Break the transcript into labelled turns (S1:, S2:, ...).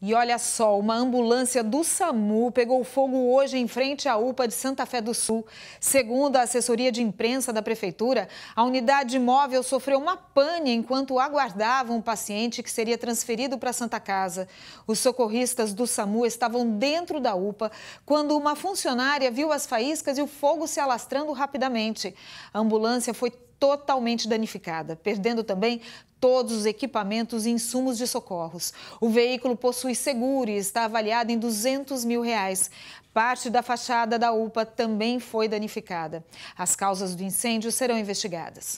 S1: E olha só, uma ambulância do SAMU pegou fogo hoje em frente à UPA de Santa Fé do Sul. Segundo a assessoria de imprensa da prefeitura, a unidade móvel sofreu uma pane enquanto aguardava um paciente que seria transferido para a Santa Casa. Os socorristas do SAMU estavam dentro da UPA quando uma funcionária viu as faíscas e o fogo se alastrando rapidamente. A ambulância foi totalmente danificada, perdendo também todos os equipamentos e insumos de socorros. O veículo possui seguro e está avaliado em 200 mil reais. Parte da fachada da UPA também foi danificada. As causas do incêndio serão investigadas.